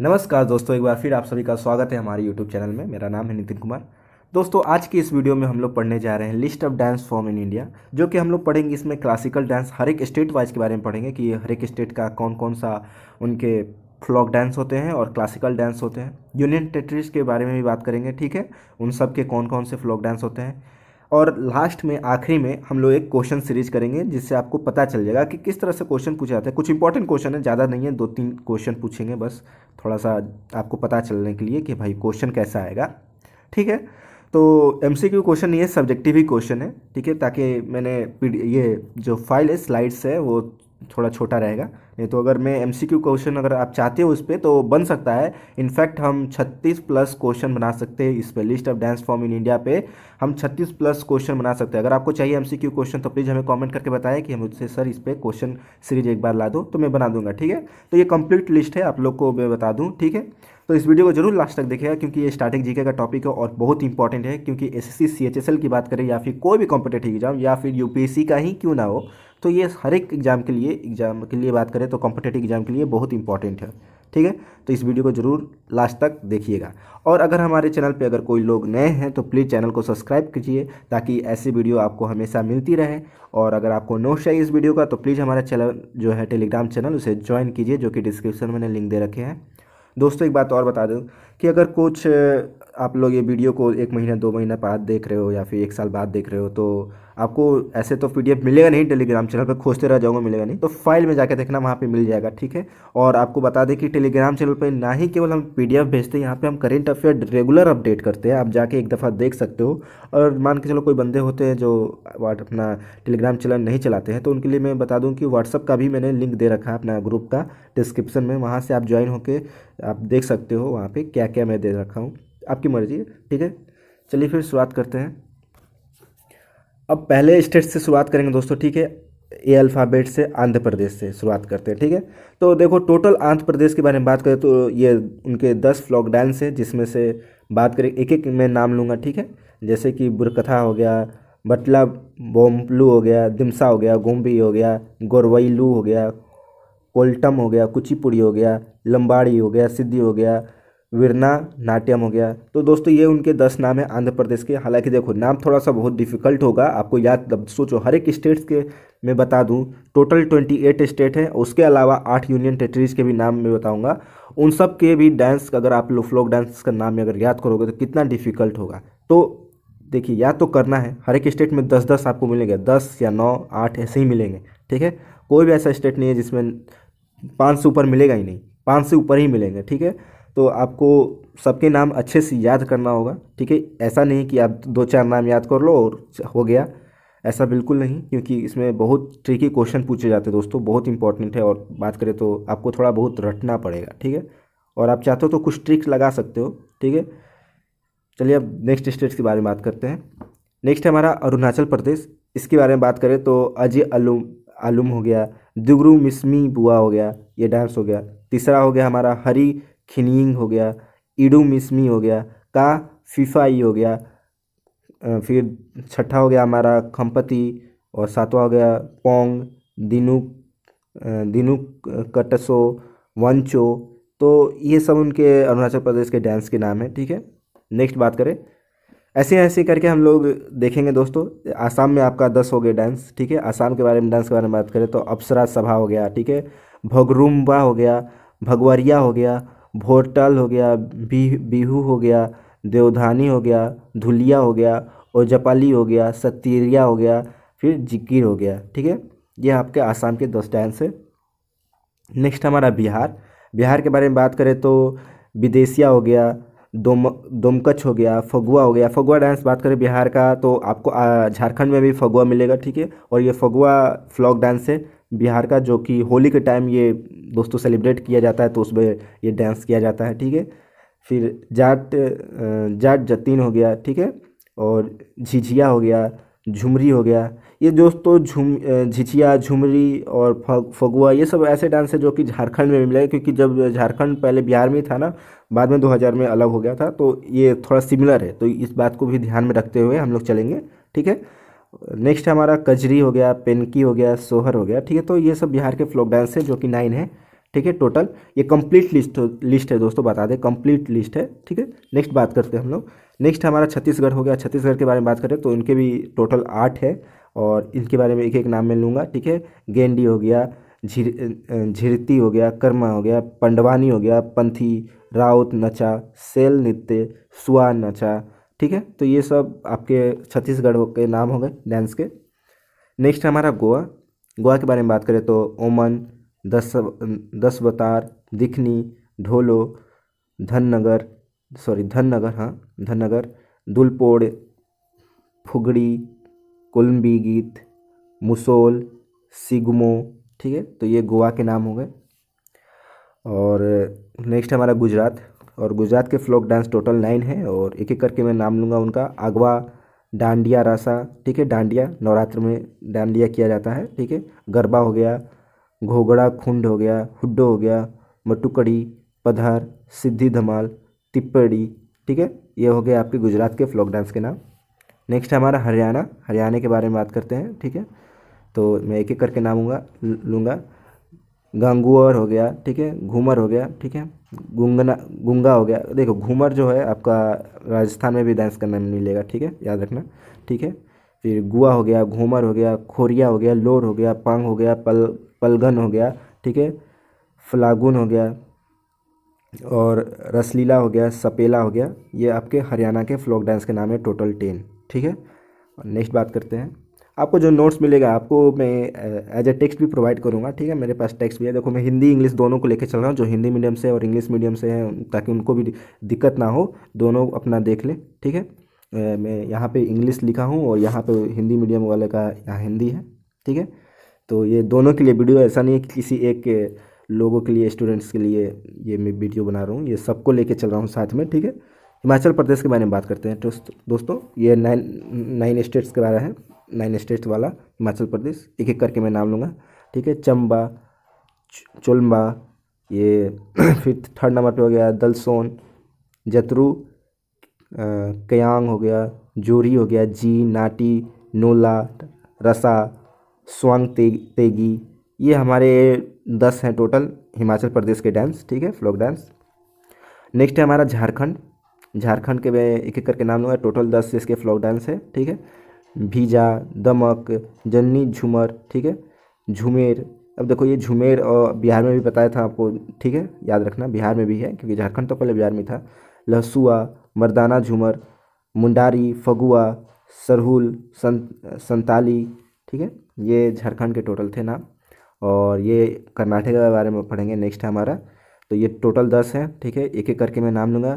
नमस्कार दोस्तों एक बार फिर आप सभी का स्वागत है हमारे यूट्यूब चैनल में मेरा नाम है नितिन कुमार दोस्तों आज की इस वीडियो में हम लोग पढ़ने जा रहे हैं list of dance form in India जो कि हम लोग पढ़ेंगे इसमें क्लासिकल डांस हर एक स्टेट वाइज के बारे में पढ़ेंगे कि हर एक स्टेट का कौन कौन सा उनके फ्लॉक डांस होते हैं और क्लासिकल डांस होते हैं यूनियन टेरिटरीज के बारे में भी बात करेंगे ठीक है उन सब के कौन कौन से फ्लॉक डांस होते हैं और लास्ट में आखिरी में हम लोग एक क्वेश्चन सीरीज करेंगे जिससे आपको पता चल जाएगा कि किस तरह से क्वेश्चन पूछा जाता है कुछ इंपॉर्टेंट क्वेश्चन है ज़्यादा नहीं है दो तीन क्वेश्चन पूछेंगे बस थोड़ा सा आपको पता चलने के लिए कि भाई क्वेश्चन कैसा आएगा ठीक है तो एम सी क्यू क्वेश्चन है सब्जेक्टिव ही क्वेश्चन है ठीक है ताकि मैंने ये जो फाइल है स्लाइड्स है वो थोड़ा छोटा रहेगा नहीं तो अगर मैं एमसीक्यू क्वेश्चन अगर आप चाहते हो उस पर तो बन सकता है इनफैक्ट हम 36 प्लस क्वेश्चन बना सकते हैं इस पर list of dance form in India पे हम 36 प्लस क्वेश्चन बना सकते हैं अगर आपको चाहिए एमसीक्यू क्वेश्चन तो प्लीज़ हमें कमेंट करके बताएं कि उससे सर इस पर क्वेश्चन सीरीज एक बार ला दो तो मैं बना दूंगा ठीक है तो ये कंप्लीट लिस्ट है आप लोग को मैं बता दूँ ठीक है तो इस वीडियो को जरूर लास्ट तक देखेगा क्योंकि ये स्टार्टिंग जीके का टॉपिक है और बहुत इंपॉर्टेंट है क्योंकि एस एल की बात करें या फिर कोई भी कॉम्पिटेटिव एग्जाम या फिर सी का ही क्यों ना हो तो ये हर एक एग्ज़ाम के लिए एग्ज़ाम के लिए बात करें तो कॉम्पिटेटिव एग्ज़ाम के लिए बहुत इंपॉर्टेंट है ठीक है तो इस वीडियो को जरूर लास्ट तक देखिएगा और अगर हमारे चैनल पे अगर कोई लोग नए हैं तो प्लीज़ चैनल को सब्सक्राइब कीजिए ताकि ऐसी वीडियो आपको हमेशा मिलती रहे और अगर आपको नोट चाहिए इस वीडियो का तो प्लीज़ हमारा चैनल जो है टेलीग्राम चैनल उसे ज्वाइन कीजिए जो कि डिस्क्रिप्शन में लिंक दे रखे हैं दोस्तों एक बात और बता दूँ कि अगर कुछ आप लोग ये वीडियो को एक महीना दो महीना बाद देख रहे हो या फिर एक साल बाद देख रहे हो तो आपको ऐसे तो पी मिलेगा नहीं टेलीग्राम चैनल पर खोजते रह जाओगे मिलेगा नहीं तो फाइल में जाकर देखना वहाँ पे मिल जाएगा ठीक है और आपको बता दें कि टेलीग्राम चैनल पर ना ही केवल हम पी भेजते हैं यहाँ पे हम करेंट अफेयर रेगुलर अपडेट करते हैं आप जाके एक दफ़ा देख सकते हो और मान के चलो कोई बंदे होते हैं जो अपना टेलीग्राम चैनल नहीं चलाते हैं तो उनके लिए मैं बता दूँ कि व्हाट्सअप का भी मैंने लिंक दे रखा है अपना ग्रुप का डिस्क्रिप्सन में वहाँ से आप ज्वाइन होकर आप देख सकते हो वहाँ पर क्या क्या मैं दे रखा हूँ आपकी मर्जी है ठीक है चलिए फिर शुरुआत करते हैं अब पहले स्टेट से शुरुआत करेंगे दोस्तों ठीक है ए अल्फ़ाबेट से आंध्र प्रदेश से शुरुआत करते हैं ठीक है तो देखो टोटल आंध्र प्रदेश के बारे में बात करें तो ये उनके दस फ्लॉक डांस हैं जिसमें से बात करें एक एक मैं नाम लूँगा ठीक है जैसे कि बुरकथा हो गया बटला बोम्पलू हो गया दिमसा हो गया गोम्बी हो गया गोरवईलू हो गया कोल्टम हो गया कुचीपुड़ी हो गया लंबाड़ी हो गया सिद्धि हो गया वीरना नाट्यम हो गया तो दोस्तों ये उनके दस नाम है आंध्र प्रदेश के हालांकि देखो नाम थोड़ा सा बहुत डिफिकल्ट होगा आपको याद सोचो हर एक स्टेट्स के मैं बता दूं टोटल ट्वेंटी एट स्टेट हैं उसके अलावा आठ यूनियन टेरेटरीज के भी नाम मैं बताऊंगा उन सब के भी डांस अगर आप लोग फ्लोक डांस का नाम अगर याद करोगे तो कितना डिफिकल्ट होगा तो देखिए याद तो करना है हर एक स्टेट में दस दस आपको मिलेंगे दस या नौ आठ ऐसे ही मिलेंगे ठीक है कोई भी ऐसा स्टेट नहीं है जिसमें पाँच से ऊपर मिलेगा ही नहीं पाँच से ऊपर ही मिलेंगे ठीक है तो आपको सबके नाम अच्छे से याद करना होगा ठीक है ऐसा नहीं कि आप दो चार नाम याद कर लो और हो गया ऐसा बिल्कुल नहीं क्योंकि इसमें बहुत ट्रिकी क्वेश्चन पूछे जाते हैं दोस्तों बहुत इंपॉर्टेंट है और बात करें तो आपको थोड़ा बहुत रटना पड़ेगा ठीक है और आप चाहते हो तो कुछ ट्रिक्स लगा सकते हो ठीक है चलिए अब नेक्स्ट स्टेट्स के बारे में बात करते हैं नेक्स्ट है हमारा अरुणाचल प्रदेश इसके बारे में बात करें तो अजय अलुम आलूम हो गया दुगरू मिसमी बुआ हो गया ये डांस हो गया तीसरा हो गया हमारा हरी खिनिंग हो गया मिसमी हो गया का फिफाई हो गया फिर छठा हो गया हमारा खम्पति और सातवां हो गया पोंग दिनुक दिनुक कटसो वंचो तो ये सब उनके अरुणाचल प्रदेश के डांस के नाम है ठीक है नेक्स्ट बात करें ऐसे ऐसे करके हम लोग देखेंगे दोस्तों आसाम में आपका दस हो गया डांस ठीक है आसाम के बारे में डांस के बारे में बात करें तो अप्सरा सभा हो गया ठीक है भगरुम्बा हो गया भगवरिया हो गया भोरटाल हो गया बी बिहू हो गया देवधानी हो गया धुलिया हो गया ओजपाली हो गया सतीरिया हो गया फिर जिकिर हो गया ठीक है ये आपके आसाम के दस डांस है नेक्स्ट हमारा बिहार बिहार के बारे में बात करें तो विदेशिया हो गया दोम दोमकच हो गया फगुआ हो गया फगुआ डांस बात करें बिहार का तो आपको झारखंड में भी फगुआ मिलेगा ठीक है और ये फगुआ फ्लॉक डांस है बिहार का जो कि होली के टाइम ये दोस्तों सेलिब्रेट किया जाता है तो उसमें ये डांस किया जाता है ठीक है फिर जाट जाट जतीन हो गया ठीक है और झिझिया हो गया झुमरी हो गया ये दोस्तों झुम झिझिया झुमरी और फगुआ ये सब ऐसे डांस है जो कि झारखंड में मिले क्योंकि जब झारखंड पहले बिहार में था ना बाद में 2000 में अलग हो गया था तो ये थोड़ा सिमिलर है तो इस बात को भी ध्यान में रखते हुए हम लोग चलेंगे ठीक है नेक्स्ट हमारा कजरी हो गया पेनकी हो गया सोहर हो गया ठीक है तो ये सब बिहार के फ्लोक डांस है जो कि नाइन है ठीक है टोटल ये कंप्लीट लिस्ट लिस्ट है दोस्तों बता दें कंप्लीट लिस्ट है ठीक है नेक्स्ट बात करते हैं हम लोग नेक्स्ट हमारा छत्तीसगढ़ हो गया छत्तीसगढ़ के बारे में बात करें तो इनके भी टोटल आठ है और इनके बारे में एक एक नाम मैं लूँगा ठीक है गेंडी हो गया झिर झिरती हो गया कर्मा हो गया पंडवानी हो गया पंथी राउत नचा सेल नृत्य सुआ नचा ठीक है तो ये सब आपके छत्तीसगढ़ के नाम हो गए डांस के नेक्स्ट हमारा गोवा गोवा के बारे में बात करें तो ओमन दस बतार दिखनी ढोलो धननगर सॉरी धननगर हाँ धननगर दुलपोड़ फुगड़ी कुलम्बी गीत मुसोल सिगमो ठीक है तो ये गोवा के नाम हो गए और नेक्स्ट हमारा गुजरात और गुजरात के फ्लोक डांस टोटल नाइन है और एक एक करके मैं नाम लूँगा उनका अगवा डांडिया रासा ठीक है डांडिया नवरात्र में डांडिया किया जाता है ठीक है गरबा हो गया घोगड़ा खुंड हो गया हुड्डो हो गया मटुकड़ी पधार सिद्धि धमाल तिप्पड़ी ठीक है ये हो गया आपके गुजरात के फ्लोक डांस के नाम नेक्स्ट हमारा हरियाणा हरियाणा के बारे में बात करते हैं ठीक है तो मैं एक एक करके नामूँगा लूँगा लूँगा गंगूअर हो गया ठीक है घूमर हो गया ठीक है गुंगना गुंगा हो गया देखो घूमर जो है आपका राजस्थान में भी डांस का नाम मिलेगा ठीक है याद रखना ठीक है फिर गुआ हो गया घूमर हो गया खोरिया हो गया लोर हो गया पांग हो गया पल पलगन हो गया ठीक है फलागुन हो गया और रसलीला हो गया सपेला हो गया ये आपके हरियाणा के फोक डांस के नाम है टोटल टेन ठीक है नेक्स्ट बात करते हैं आपको जो नोट्स मिलेगा आपको मैं एज ए टेक्स्ट भी प्रोवाइड करूँगा ठीक है मेरे पास टेक्स्ट भी है देखो मैं हिंदी इंग्लिश दोनों को लेकर चल रहा हूँ जो हिंदी मीडियम से और इंग्लिश मीडियम से है ताकि उनको भी दिक्कत ना हो दोनों अपना देख लें ठीक है मैं यहाँ पे इंग्लिश लिखा हूँ और यहाँ पे हिंदी मीडियम वाले का यहाँ हिंदी है ठीक है तो ये दोनों के लिए वीडियो ऐसा नहीं है कि किसी एक लोगों के लिए स्टूडेंट्स के लिए ये मैं वीडियो बना रहा हूँ ये सबको लेके चल रहा हूँ साथ में ठीक है हिमाचल प्रदेश के बारे में बात करते हैं दोस्तों ये नाइन नाइन स्टेट्स के बारे में नाइन स्टेट्स वाला हिमाचल प्रदेश एक एक करके मैं नाम लूँगा ठीक है चंबा चोलम्बा ये फिर थर्ड नंबर पे हो गया दलसोन जतरू कयांग हो गया जोरी हो गया जी नाटी नोला रसा स्वांग ते, तेगी ये हमारे दस हैं टोटल हिमाचल प्रदेश के डांस ठीक है फ्लोक डांस नेक्स्ट है हमारा झारखंड झारखंड के मैं एक एक करके नाम लूँगा टोटल दस इसके फ्लोक डांस है ठीक है भीजा दमक जन्नी झूमर ठीक है झुमेर अब देखो ये झुमेर और बिहार में भी बताया था आपको ठीक है याद रखना बिहार में भी है क्योंकि झारखंड तो पहले बिहार में था लहसुआ मर्दाना झूमर मुंडारी फगुआ सरहुल सं संताली ठीक है ये झारखंड के टोटल थे नाम और ये कर्नाटक के बारे में पढ़ेंगे नेक्स्ट है हमारा तो ये टोटल दस है ठीक है एक एक करके मैं नाम लूँगा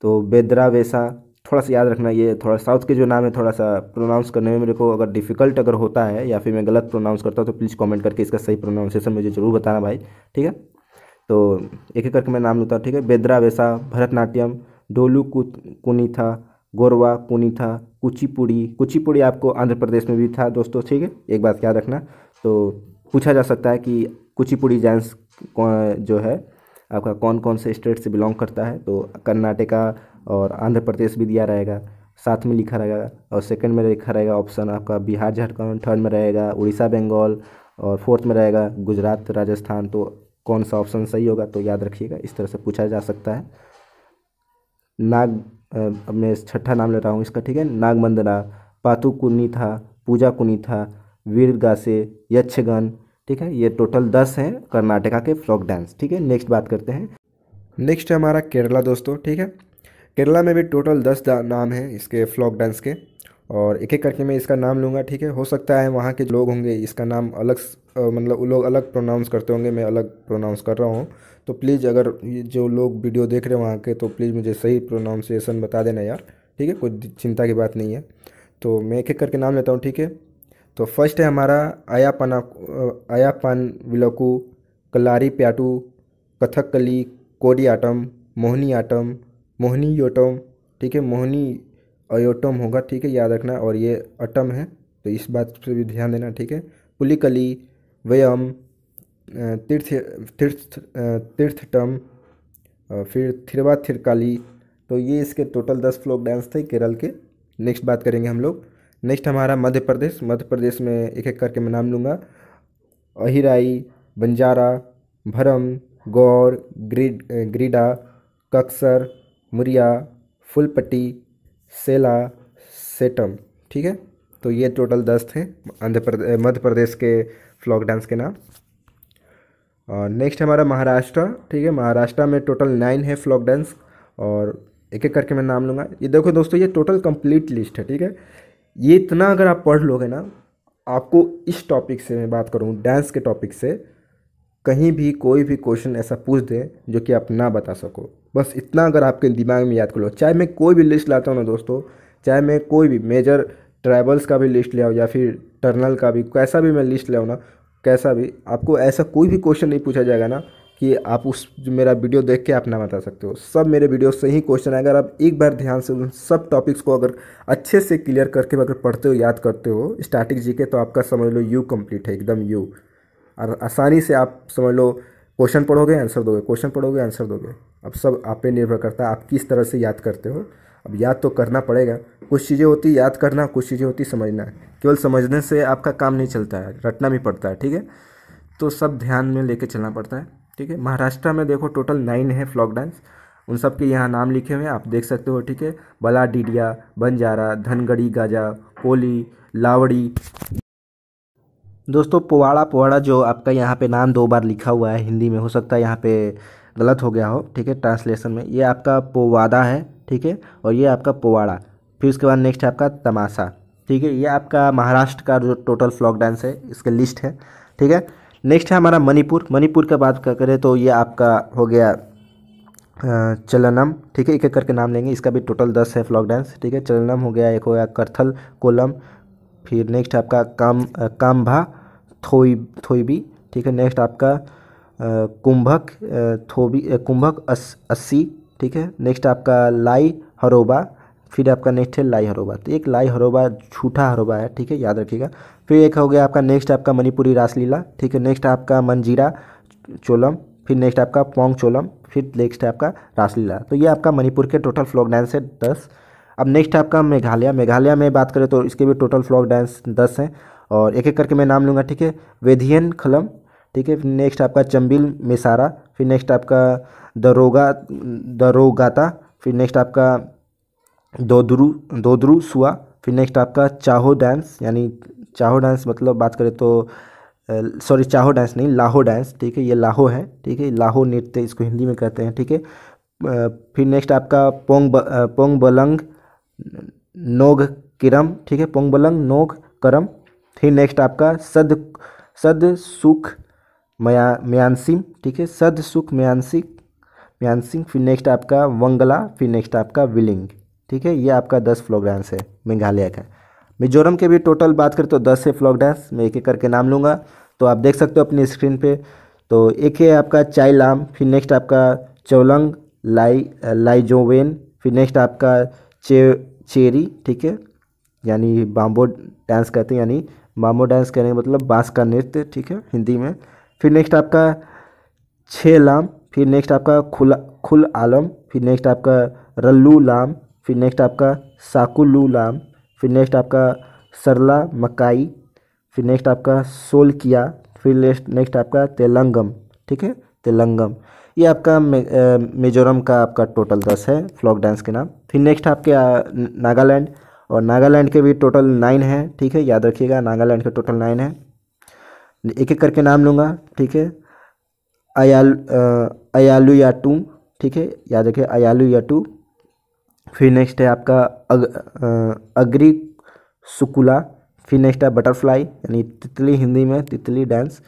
तो बेदरा थोड़ा सा याद रखना ये थोड़ा साउथ के जो नाम है थोड़ा सा प्रोनाउंस करने में मेरे को अगर डिफ़िकल्ट अगर होता है या फिर मैं गलत प्रोनाउंस करता हूँ तो प्लीज़ कमेंट करके इसका सही प्रोनाउंसिएशन मुझे ज़रूर बताना भाई ठीक है तो एक एक करके मैं नाम लेता हूँ ठीक है बेद्रा वैसा भरतनाट्यम डोलू कुनीथा गोरवा कुनीथा कुचिपुड़ी कुचिपुड़ी आपको आंध्र प्रदेश में भी था दोस्तों ठीक है एक बात याद रखना तो पूछा जा सकता है कि कुचिपुड़ी डांस जो है आपका कौन कौन से स्टेट से बिलोंग करता है तो कर्नाटका और आंध्र प्रदेश भी दिया रहेगा साथ में लिखा रहेगा और सेकंड में लिखा रहेगा ऑप्शन आपका बिहार झारखंड थर्ड में रहेगा उड़ीसा बंगाल और फोर्थ में रहेगा गुजरात राजस्थान तो कौन सा ऑप्शन सही होगा तो याद रखिएगा इस तरह से पूछा जा सकता है नाग अब मैं छठा नाम ले रहा हूँ इसका ठीक है नागमंदना पातु कुनी था पूजा कुनी था वीर गासे यक्षगन ठीक है ये टोटल दस हैं कर्नाटका के फ्लॉक डांस ठीक है नेक्स्ट बात करते हैं नेक्स्ट है हमारा केरला दोस्तों ठीक है केरला में भी टोटल दस नाम हैं इसके फ्लॉक डांस के और एक एक करके मैं इसका नाम लूँगा ठीक है हो सकता है वहाँ के लोग होंगे इसका नाम अलग मतलब वो लोग अलग प्रोनाउंस करते होंगे मैं अलग प्रोनाउंस कर रहा हूँ तो प्लीज़ अगर जो लोग वीडियो देख रहे हैं वहाँ के तो प्लीज़ मुझे सही प्रोनाउंसिएसन बता देना यार ठीक है कोई चिंता की बात नहीं है तो मैं एक एक करके नाम लेता हूँ ठीक है तो फर्स्ट है हमारा आया आया पान विलकू कलारी प्याटू कथक कली कोडी आटम मोहनी आटम मोहनी योटोम ठीक है मोहनी अयोटम होगा ठीक है याद रखना और ये अटम है तो इस बात पर भी ध्यान देना ठीक है पुलिकली व्यम तीर्थ तीर्थ तीर्थटम फिर थिरवा थिरकाली तो ये इसके टोटल दस फ्लोक डांस थे केरल के नेक्स्ट बात करेंगे हम लोग नेक्स्ट हमारा मध्य प्रदेश मध्य प्रदेश में एक एक करके मैं नाम लूँगा अहिराई बंजारा भरम गौर ग्रीड ग्रीडा कक्सर मुरिया फुलपट्टी सेला सेटम ठीक है तो ये टोटल दस थे आंध्र प्रदेश मध्य प्रदेश के फ्लॉक डांस के नाम और नेक्स्ट हमारा महाराष्ट्र ठीक है महाराष्ट्र में टोटल नाइन है फ्लॉक डांस और एक एक करके मैं नाम लूँगा ये देखो दोस्तों ये टोटल कंप्लीट लिस्ट है ठीक है ये इतना अगर आप पढ़ लोगे ना आपको इस टॉपिक से मैं बात करूँ डांस के टॉपिक से कहीं भी कोई भी क्वेश्चन ऐसा पूछ दे जो कि आप ना बता सको बस इतना अगर आपके दिमाग में याद कर लो चाहे मैं कोई भी लिस्ट लाता हूँ ना दोस्तों चाहे मैं कोई भी मेजर ट्रैवल्स का भी लिस्ट ले आऊँ या फिर टर्नल का भी कैसा भी मैं लिस्ट ले आऊँ ना कैसा भी आपको ऐसा कोई भी क्वेश्चन नहीं पूछा जाएगा ना कि आप उस मेरा वीडियो देख के आप ना बता सकते हो सब मेरे वीडियो से ही क्वेश्चन है अगर आप एक बार ध्यान से उन सब टॉपिक्स को अगर अच्छे से क्लियर करके अगर पढ़ते हो याद करते हो स्टार्टिंग जी के तो आपका समझ लो यू कम्प्लीट है एकदम यू और आसानी से आप समझ लो क्वेश्चन पढ़ोगे आंसर दोगे क्वेश्चन पढ़ोगे आंसर दोगे अब सब आप पे निर्भर करता है आप किस तरह से याद करते हो अब याद तो करना पड़ेगा कुछ चीज़ें होती याद करना कुछ चीज़ें होती समझना केवल समझने से आपका काम नहीं चलता है रटना भी पड़ता है ठीक है तो सब ध्यान में लेके चलना पड़ता है ठीक है महाराष्ट्र में देखो टोटल नाइन है फ्लॉक डांस उन सब के यहाँ नाम लिखे हुए हैं आप देख सकते हो ठीक है बला डीडिया बंजारा धनगढ़ी गाजा कोली लावड़ी दोस्तों पोवाड़ा पोवाड़ा जो आपका यहाँ पे नाम दो बार लिखा हुआ है हिंदी में हो सकता है यहाँ पे गलत हो गया हो ठीक है ट्रांसलेशन में ये आपका पोवादा है ठीक है और ये आपका पोवाड़ा फिर उसके बाद नेक्स्ट आपका तमाशा ठीक है ये आपका महाराष्ट्र का जो टोटल फ्लॉक डांस है इसका लिस्ट है ठीक है नेक्स्ट है हमारा मणिपुर मणिपुर का बात करें तो ये आपका हो गया चलनम ठीक है एक एक करके नाम लेंगे इसका भी टोटल दस है फ्लॉक डांस ठीक है चलनम हो गया एक हो गया कथल कोलम फिर नेक्स्ट आपका काम कामभा थोई थोईबी ठीक है नेक्स्ट आपका कुंभक थोबी कुंभक अस, अस्सी ठीक है नेक्स्ट आपका लाई हरोबा फिर आपका नेक्स्ट है लाई हरोबा तो एक लाई हरोबा झूठा हरोबा है ठीक है याद रखिएगा फिर एक हो गया आपका नेक्स्ट आपका मणिपुरी रासलीला ठीक है नेक्स्ट आपका मंजीरा चोलम फिर नेक्स्ट आपका पोंग चोलम फिर नेक्स्ट है आपका रासलीला तो ये आपका मणिपुर के टोटल फ्लॉक डांस है दस अब नेक्स्ट आपका मेघालय मेघालय में बात करें तो इसके भी टोटल फ्लॉक डांस दस हैं और एक एक करके मैं नाम लूँगा ठीक है वेधियन खलम ठीक है फिर नेक्स्ट आपका चंबिल मेसारा फिर नेक्स्ट आपका दरोगा दरोगाता फिर नेक्स्ट आपका दोद्रू दोद्रू सुआ फिर नेक्स्ट आपका चाहो डांस यानी चाहो डांस मतलब बात करें तो सॉरी चाहो डांस नहीं लाहो डांस ठीक है ये लाहो है ठीक है लाहो नृत्य इसको हिंदी में कहते हैं ठीक है फिर नेक्स्ट आपका पोंग ब, पोंग बलंग नोग किरम ठीक है पोंग बलंग नोग करम फिर नेक्स्ट आपका सद सद सुख मया म्यांसिम ठीक है सद सुख म्यांसिक म्यांसिंग फिर नेक्स्ट आपका वंगला फिर नेक्स्ट आपका विलिंग ठीक है ये आपका दस फ्लॉक डांस है मेघालय का मिजोरम के भी टोटल बात करें तो दस है फ्लॉक डांस मैं एक एक करके नाम लूँगा तो आप देख सकते हो अपनी स्क्रीन पे तो एक है आपका चाइलाम फिर नेक्स्ट आपका चौलंग लाई लाइजोवेन फिर नेक्स्ट आपका चे चेरी ठीक है यानी बाम्बो डांस कहते हैं यानी मामो डांस करेंगे मतलब बांस का नृत्य ठीक है हिंदी में फिर नेक्स्ट आपका छः लाम फिर नेक्स्ट आपका खुला खुल आलम फिर नेक्स्ट आपका रल्लू लाम फिर नेक्स्ट आपका साकुल्लू लाम फिर नेक्स्ट आपका सरला मकाई फिर नेक्स्ट आपका सोल किया फिर नेक्स्ट नेक्स्ट आपका तेलंगम ठीक है तेलंगम ये आपका मिजोरम का आपका टोटल दस है फ्लॉक डांस के नाम फिर नेक्स्ट आपके नागालैंड और नागालैंड के भी टोटल नाइन है ठीक है याद रखिएगा नागालैंड के टोटल नाइन है एक एक करके नाम लूँगा ठीक है अयाल अयालू टू ठीक है याद रखिए अयालू टू फिर नेक्स्ट है आपका अग, आ, अग्री सुकुला फिर नेक्स्ट है बटरफ्लाई यानी तितली हिंदी में तितली डांस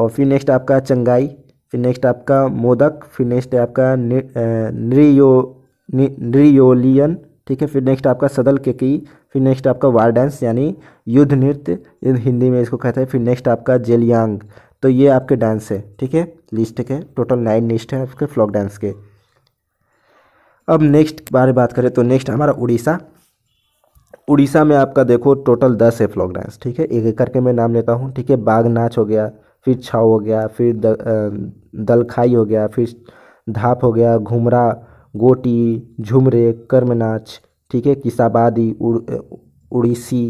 और फिर नेक्स्ट आपका चंगाई फिर नेक्स्ट आपका मोदक फिर नेक्स्ट है आपका नृ नि, नि, ठीक है फिर नेक्स्ट आपका सदल केकी फिर नेक्स्ट आपका वार डांस यानी युद्ध नृत्य हिंदी में इसको कहते हैं फिर नेक्स्ट आपका जेलियांग तो ये आपके डांस है ठीक है लिस्ट के टोटल नाइन लिस्ट है आपके फ्लॉक डांस के अब नेक्स्ट बारे बात करें तो नेक्स्ट हमारा उड़ीसा उड़ीसा में आपका देखो टोटल दस है फ्लॉक डांस ठीक है एक एक करके मैं नाम लेता हूँ ठीक है बाघ नाच हो गया फिर छाव हो गया फिर दलखाई हो गया फिर धाप हो गया घुमरा गोटी झुमरे कर्म नाच ठीक है किसाबादी उड़ीसी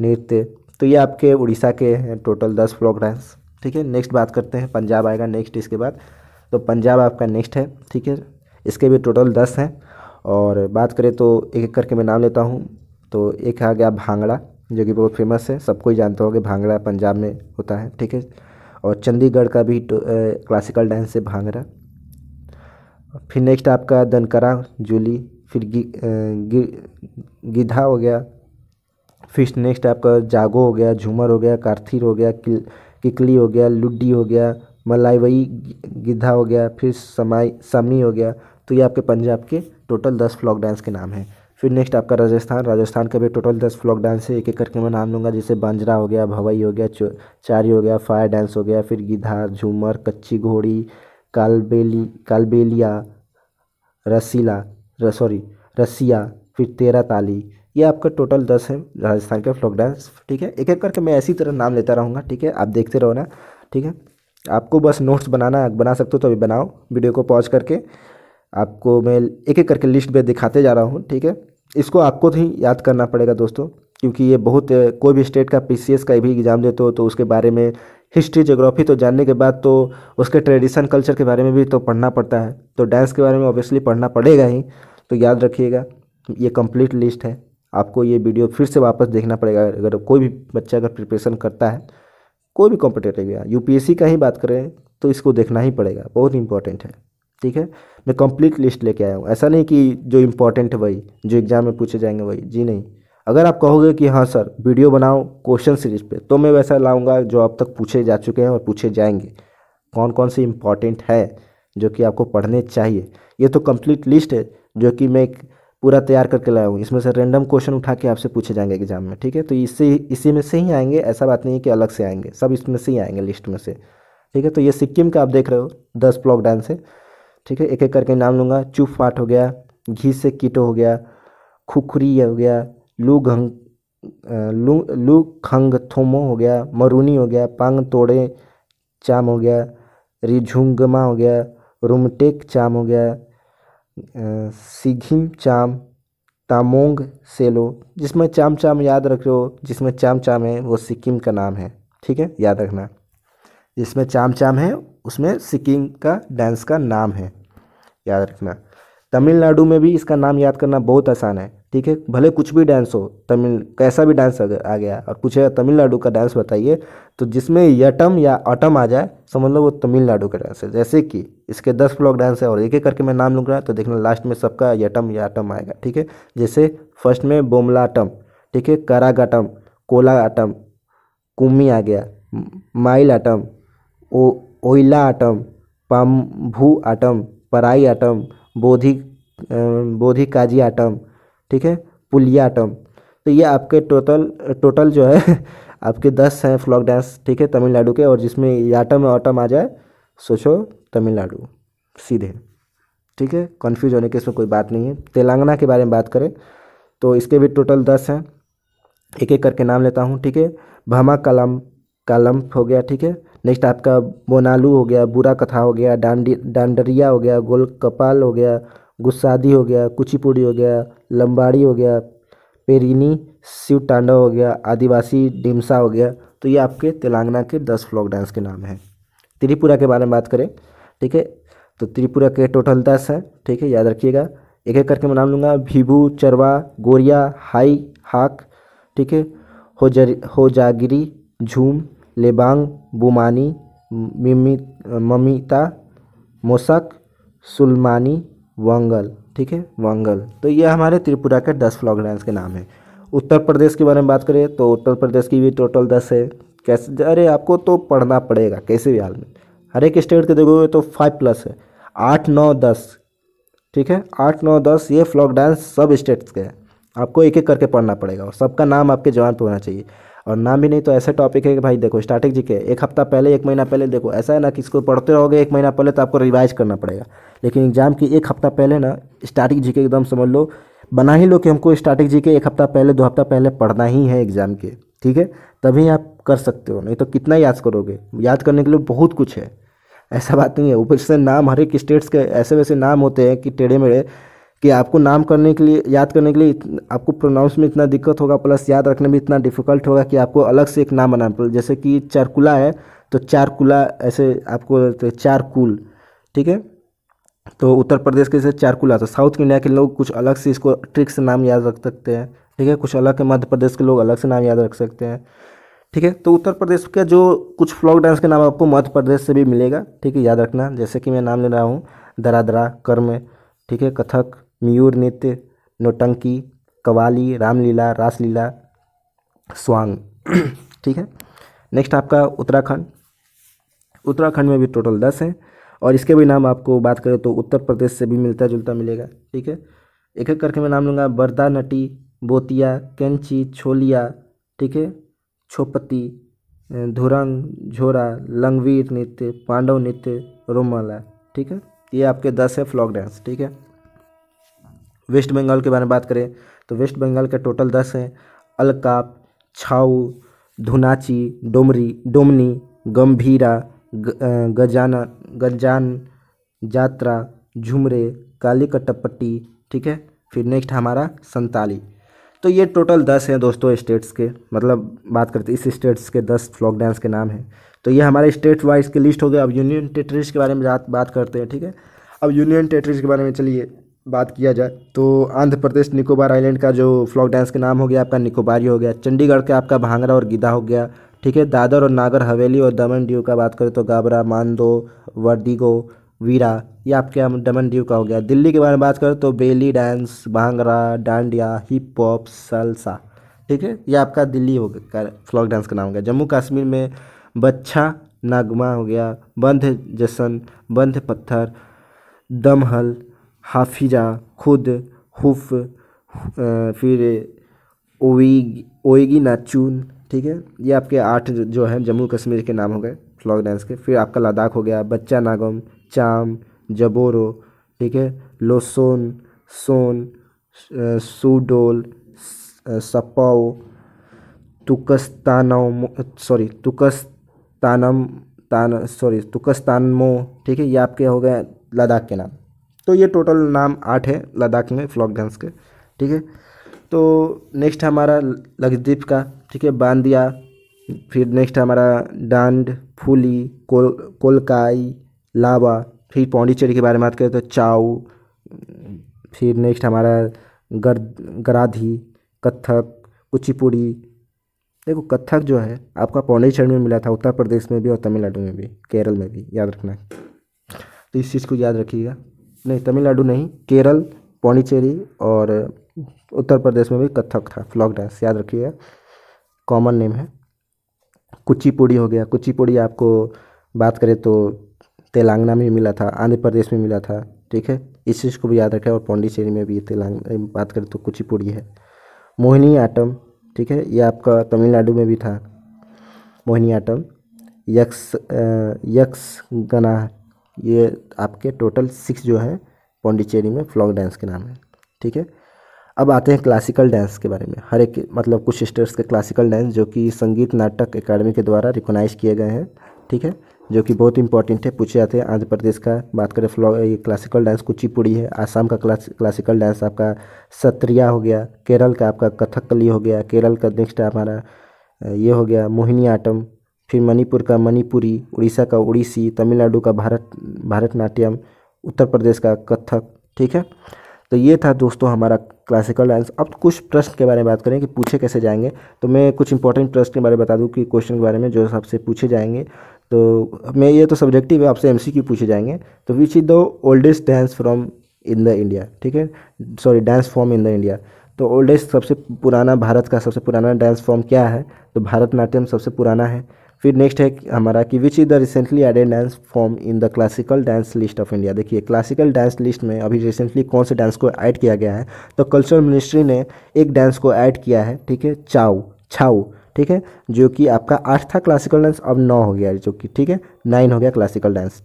नृत्य तो ये आपके उड़ीसा के हैं टोटल दस फ्लॉक डांस ठीक है नेक्स्ट बात करते हैं पंजाब आएगा नेक्स्ट इसके बाद तो पंजाब आपका नेक्स्ट है ठीक है इसके भी टोटल दस हैं और बात करें तो एक एक करके मैं नाम लेता हूँ तो एक आ गया भांगड़ा जो कि बहुत फेमस है सबको ही जानते कि भांगड़ा पंजाब में होता है ठीक है और चंडीगढ़ का भी क्लासिकल डांस है भांगड़ा फिर नेक्स्ट आपका दनकरा जूली फिर गि, गि, गिद्धा हो गया फिर नेक्स्ट आपका जागो हो गया झूमर हो गया कार्थिर हो गया किल, किकली हो गया लुड्डी हो गया मलाईवई गिद्धा हो गया फिर समाई समी हो गया तो ये आपके पंजाब के टोटल दस फ्लॉक डांस के नाम हैं फिर नेक्स्ट आपका राजस्थान राजस्थान का भी टोटल दस फ्लॉक डांस है एक एक करके मैं नाम लूँगा जैसे बांजरा हो गया भवई हो गया चारी हो गया फायर डांस हो गया फिर गिधा झूमर कच्ची घोड़ी कालबेली कालबेलिया रसीला सॉरी रसिया फिर तेरा ताली ये आपका टोटल दस है राजस्थान के फ्लोक डांस ठीक है एक एक करके मैं ऐसी तरह नाम लेता रहूँगा ठीक है आप देखते रहो ना ठीक है आपको बस नोट्स बनाना बना सकते हो तो अभी बनाओ वीडियो को पॉज करके आपको मैं एक एक करके लिस्ट में दिखाते जा रहा हूँ ठीक है इसको आपको ही याद करना पड़ेगा दोस्तों क्योंकि ये बहुत कोई भी स्टेट का पीसीएस का भी एग्ज़ाम देते हो तो उसके बारे में हिस्ट्री जोग्राफी तो जानने के बाद तो उसके ट्रेडिशन कल्चर के बारे में भी तो पढ़ना पड़ता है तो डांस के बारे में ऑब्वियसली पढ़ना पड़ेगा ही तो याद रखिएगा ये कंप्लीट लिस्ट है आपको ये वीडियो फिर से वापस देखना पड़ेगा अगर कोई भी बच्चा अगर प्रिपरेशन करता है कोई भी कॉम्पिटेटिव या यू का ही बात करें तो इसको देखना ही पड़ेगा बहुत इंपॉर्टेंट है ठीक है मैं कंप्लीट लिस्ट लेके आया हूँ ऐसा नहीं कि जो इम्पोर्टेंट है वही जो एग्ज़ाम में पूछे जाएंगे वही जी नहीं अगर आप कहोगे कि हाँ सर वीडियो बनाओ क्वेश्चन सीरीज पे तो मैं वैसा लाऊंगा जो अब तक पूछे जा चुके हैं और पूछे जाएंगे कौन कौन से इम्पॉर्टेंट है जो कि आपको पढ़ने चाहिए ये तो कंप्लीट लिस्ट है जो कि मैं पूरा तैयार करके लाया हूँ इसमें से रेंडम क्वेश्चन उठा के आपसे पूछे जाएंगे एग्जाम में ठीक है तो इससे इसी में से ही आएंगे ऐसा बात नहीं है कि अलग से आएंगे सब इसमें से ही आएंगे लिस्ट में से ठीक है तो ये सिक्किम का आप देख रहे हो दस ब्लॉक डांस से ठीक है एक एक करके नाम लूँगा चुप फाट हो गया घी से कीटो हो गया खुखरी हो गया लुघंग लू लू खंग थोमो हो गया मरूनी हो गया पांग तोड़े चाम हो गया रिझुंगमा हो गया रुमटेक चाम हो गया सिघिम चाम तामोंग सेलो जिसमें चाम चाम याद रख रहे हो जिसमें चाम चाम है वो सिक्किम का नाम है ठीक है याद रखना जिसमें चाम चाम है उसमें सिक्किम का डांस का नाम है याद रखना तमिलनाडु में भी इसका नाम याद करना बहुत आसान है ठीक है भले कुछ भी डांस हो तमिल कैसा भी डांस आ गया और पूछेगा तमिलनाडु का डांस बताइए तो जिसमें यटम या अटम आ जाए समझ लो वो तमिलनाडु का डांस है जैसे कि इसके दस ब्लॉक डांस है और एक एक करके मैं नाम लूँगा तो देखना लास्ट में सबका यटम या अटम आएगा ठीक है जैसे फर्स्ट में बोमलाटम ठीक है करागाटम कोला आटम कुम्मी आ गया माइल आटम ओ Oyilattam Pambattam Paraiattam बोधि बोधी काजी आटम ठीक है पुलिया टर्म तो ये आपके टोटल टोटल जो है आपके दस हैं फ्लॉक डांस ठीक है तमिलनाडु के और जिसमें याटम ऑटम आ जाए सोचो तमिलनाडु सीधे ठीक है कन्फ्यूज होने की इसमें कोई बात नहीं है तेलंगाना के बारे में बात करें तो इसके भी टोटल दस हैं एक एक करके नाम लेता हूँ ठीक है भामा कलम कलम हो गया ठीक है नेक्स्ट आपका बोनालू हो गया बुरा कथा हो गया डांडी डांडरिया हो गया गोल कपाल हो गया गुस्सादी हो गया कुचिपुड़ी हो गया लंबाड़ी हो गया पेरिनी शिव तांडव हो गया आदिवासी डिमसा हो गया तो ये आपके तेलंगाना के दस फ्लॉक डांस के नाम हैं त्रिपुरा के बारे में बात करें ठीक है तो त्रिपुरा के टोटल दस हैं ठीक है याद रखिएगा एक एक करके मैं नाम लूँगा भीबू चरवा गोरिया हाई हाक ठीक है हो जागिरी झूम लेबांग बुमानी मिमी ममिता मोसक सुलमानी वंगल ठीक है वंगल तो ये हमारे त्रिपुरा के दस लैंड के नाम है उत्तर प्रदेश के बारे में बात करें तो उत्तर प्रदेश की भी टोटल दस है कैसे अरे आपको तो पढ़ना पड़ेगा कैसे भी हाल में हर एक स्टेट के देखोगे तो फाइव प्लस है आठ नौ दस ठीक है आठ नौ दस ये फ्लॉक डांस सब स्टेट्स के हैं आपको एक एक करके पढ़ना पड़ेगा और सबका नाम आपके जवान पर होना चाहिए और नाम भी नहीं तो ऐसे टॉपिक है कि भाई देखो स्टार्टिंग जी के एक हफ्ता पहले एक महीना पहले देखो ऐसा है ना कि इसको पढ़ते रहोगे एक महीना पहले तो आपको रिवाइज करना पड़ेगा लेकिन एग्जाम की एक हफ्ता पहले ना स्टार्टिंग जी के एकदम समझ लो बना ही लो कि हमको स्टार्टिंग जी के एक हफ्ता पहले दो हफ्ता पहले पढ़ना ही है एग्ज़ाम के ठीक है तभी आप कर सकते हो नहीं तो कितना याद करोगे याद करने के लिए बहुत कुछ है ऐसा बात नहीं है ऊपर से नाम हर एक स्टेट्स के ऐसे वैसे नाम होते हैं कि टेढ़े मेढ़े कि आपको नाम करने के लिए याद करने के लिए आपको प्रोनाउंस में इतना दिक्कत होगा प्लस याद रखने में इतना डिफिकल्ट होगा कि आपको अलग से एक नाम बनाना पड़ेगा जैसे कि चारकुला है तो चारकुला ऐसे आपको तो चारकुल ठीक है तो उत्तर प्रदेश के जैसे चारकुला तो साउथ इंडिया के लोग कुछ अलग से इसको ट्रिक से नाम याद रख सकते हैं ठीक है कुछ अलग के मध्य प्रदेश के लोग अलग से नाम याद रख सकते हैं ठीक है तो उत्तर प्रदेश के जो कुछ फ्लॉक डांस के नाम आपको मध्य प्रदेश से भी मिलेगा ठीक है याद रखना जैसे कि मैं नाम ले रहा हूँ दरा दरा कर्म ठीक है कथक मयूर नृत्य नोटंकी कवाली रामलीला रासलीला स्वांग ठीक है नेक्स्ट आपका उत्तराखंड उत्तराखंड में भी टोटल दस हैं और इसके भी नाम आपको बात करें तो उत्तर प्रदेश से भी मिलता जुलता मिलेगा ठीक है एक एक करके मैं नाम लूँगा बरदा नटी बोतिया कैंची छोलिया ठीक है छोपती धुरंग झोरा लंगवीर नृत्य पांडव नृत्य रोमाला ठीक है ये आपके दस है फ्लॉक डांस ठीक है वेस्ट बंगाल के बारे में बात करें तो वेस्ट बंगाल के टोटल दस हैं अलकाप छाऊ धुनाची डोमरी डोमनी गंभीरा गजाना गजान जात्रा झुमरे काली कटपट्टी ठीक है फिर नेक्स्ट हमारा संताली तो ये टोटल दस हैं दोस्तों स्टेट्स के मतलब बात करते इस स्टेट्स के दस फ्लॉक डांस के नाम हैं तो ये हमारे स्टेट वाइज के लिस्ट हो गए अब यूनियन टेरेटरीज के बारे में बात करते हैं ठीक है अब यूनियन टेरेटरीज के बारे में चलिए बात किया जाए तो आंध्र प्रदेश निकोबार आइलैंड का जो फ्लॉक डांस के नाम हो गया आपका निकोबारी हो गया चंडीगढ़ का आपका भांगरा और गीदा हो गया ठीक है दादर और नागर हवेली और दमन दीव का बात करें तो गाबरा मानदो वर्दिगो वीरा ये आपके दमन दीव का हो गया दिल्ली के बारे में बात करें तो बेली डांस भांगरा डांडिया हिप हॉप सलसा ठीक है ये आपका दिल्ली हो गया फ्लॉक डांस का नाम हो गया जम्मू कश्मीर में बच्छा नागमा हो गया बंध जसन बंध पत्थर दमहल हाफिजा खुद हुफ फिर ओइग ओएगी नाचून ठीक है ये आपके आठ जो हैं जम्मू कश्मीर के नाम हो गए फ्लॉक डांस के फिर आपका लद्दाख हो गया बच्चा नागम चाम जबोरो ठीक है लोसोन सोन सूडोल सपाओ तुकस्तान सॉरी तुकस्तानम तान सॉरी तुकस्तानमो ठीक है ये आपके हो गए लद्दाख के नाम तो ये टोटल नाम आठ है लद्दाख में फ्लॉक डांस के ठीक है तो नेक्स्ट हमारा लक्षद्वीप का ठीक है बांदिया फिर नेक्स्ट हमारा डांड फूली कोल कोलकाई लावा फिर पौंडीचेरी के बारे में बात करें तो चाऊ फिर नेक्स्ट हमारा गर गराधी कथक कुचिपुड़ी देखो कथक जो है आपका पौंडीचेरी में मिला था उत्तर प्रदेश में भी और तमिलनाडु में भी केरल में भी याद रखना है तो इस चीज़ को याद रखिएगा नहीं तमिलनाडु नहीं केरल पौंडीचेरी और उत्तर प्रदेश में भी कथक था फ्लॉक डांस याद रखिएगा कॉमन नेम है कुचिपुड़ी हो गया कुचिपुड़ी आपको बात करें तो तेलंगाना में मिला था आंध्र प्रदेश में मिला था ठीक है इस चीज़ को भी याद रखें और पौंडीचेरी में भी तेलंगाना बात करें तो कुचिपुड़ी है मोहिनी आटम ठीक है ये आपका तमिलनाडु में भी था मोहिनी आटम यक्स यक्ष गना ये आपके टोटल सिक्स जो है पौंडीचेरी में फ्लॉक डांस के नाम है ठीक है अब आते हैं क्लासिकल डांस के बारे में हर एक मतलब कुछ स्टेट्स के क्लासिकल डांस जो कि संगीत नाटक अकेडमी के द्वारा रिकोनाइज किए गए हैं ठीक है जो कि बहुत इंपॉर्टेंट है पूछे जाते हैं आंध्र प्रदेश का बात करें फ्लॉ ये क्लासिकल डांस कुचिपुड़ी है आसाम का क्लास क्लासिकल डांस आपका सत्रिया हो गया केरल का आपका कथकली हो गया केरल का नेक्स्ट हमारा ये हो गया मोहिनी आटम फिर मणिपुर का मणिपुरी उड़ीसा का उड़ीसी तमिलनाडु का भारत भारतनाट्यम उत्तर प्रदेश का कथक ठीक है तो ये था दोस्तों हमारा क्लासिकल डांस अब कुछ प्रश्न के बारे में बात करें कि पूछे कैसे जाएंगे तो मैं कुछ इंपॉर्टेंट प्रश्न के बारे में बता दूं कि क्वेश्चन के बारे में जो आपसे पूछे जाएंगे तो मैं ये तो सब्जेक्टिव है आपसे एमसीक्यू पूछे जाएंगे तो which is the oldest dance from in the India ठीक है sorry dance form in the India तो ओल्डेस्ट सबसे पुराना भारत का सबसे पुराना डांस फॉर्म क्या है तो भारतनाट्यम सबसे पुराना है फिर नेक्स्ट है हमारा कि which is the recently added dance form in the classical dance list of India देखिए क्लासिकल डांस लिस्ट में अभी रिसेंटली कौन से डांस को ऐड किया गया है तो कल्चरल मिनिस्ट्री ने एक डांस को ऐड किया है ठीक है चाऊ छाऊ ठीक है जो कि आपका आठ था क्लासिकल डांस अब नौ हो गया जो कि ठीक है नाइन हो गया क्लासिकल डांस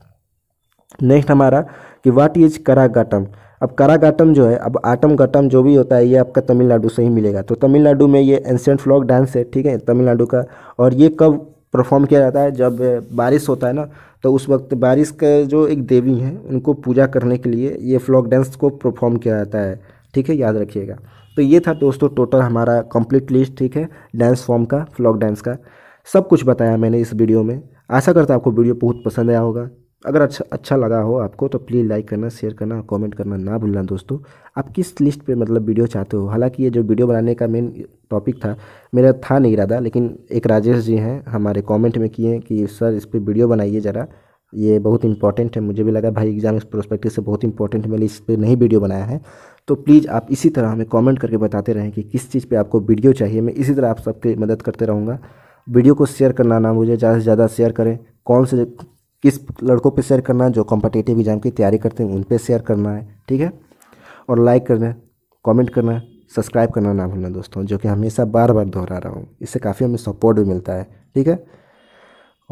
नेक्स्ट हमारा कि वाट इज करागाटम अब करागाटम जो है अब आटम गटम जो भी होता है ये आपका तमिलनाडु से ही मिलेगा तो तमिलनाडु में ये एंसेंट फ्लॉक डांस है ठीक है तमिलनाडु का और ये कब परफॉर्म किया जाता है जब बारिश होता है ना तो उस वक्त बारिश के जो एक देवी हैं उनको पूजा करने के लिए ये फ्लॉक डांस को परफॉर्म किया जाता है ठीक है याद रखिएगा तो ये था दोस्तों टोटल हमारा कंप्लीट लिस्ट ठीक है डांस फॉर्म का फ्लॉक डांस का सब कुछ बताया मैंने इस वीडियो में आशा करता आपको वीडियो बहुत पसंद आया होगा अगर अच्छा अच्छा लगा हो आपको तो प्लीज़ लाइक करना शेयर करना कमेंट करना ना भूलना दोस्तों आप किस लिस्ट पे मतलब वीडियो चाहते हो हालांकि ये जो वीडियो बनाने का मेन टॉपिक था मेरा था नहीं इरादा लेकिन एक राजेश जी हैं हमारे कमेंट में किए कि सर इस पर वीडियो बनाइए ज़रा ये बहुत इंपॉर्टेंट है मुझे भी लगा भाई एग्ज़ाम इस प्रोस्पेक्टिव से बहुत इंपॉर्टेंट मैंने इस पर नहीं वीडियो बनाया है तो प्लीज़ आप इसी तरह हमें कॉमेंट करके बताते रहें कि किस चीज़ पर आपको वीडियो चाहिए मैं इसी तरह आप सबकी मदद करते रहूँगा वीडियो को शेयर करना ना मुझे ज़्यादा से ज़्यादा शेयर करें कौन से किस लड़कों पे शेयर करना है जो कॉम्पिटेटिव एग्जाम की तैयारी करते हैं उन पे शेयर करना है ठीक है और लाइक करना कमेंट कॉमेंट करना है सब्सक्राइब करना ना भूलना दोस्तों जो कि हमेशा बार बार दोहरा रहा हूँ इससे काफ़ी हमें सपोर्ट भी मिलता है ठीक है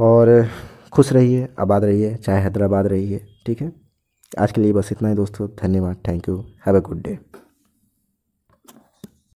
और खुश रहिए आबाद रहिए चाहे हैदराबाद रहिए ठीक है आज के लिए बस इतना ही दोस्तों धन्यवाद thank you have a good day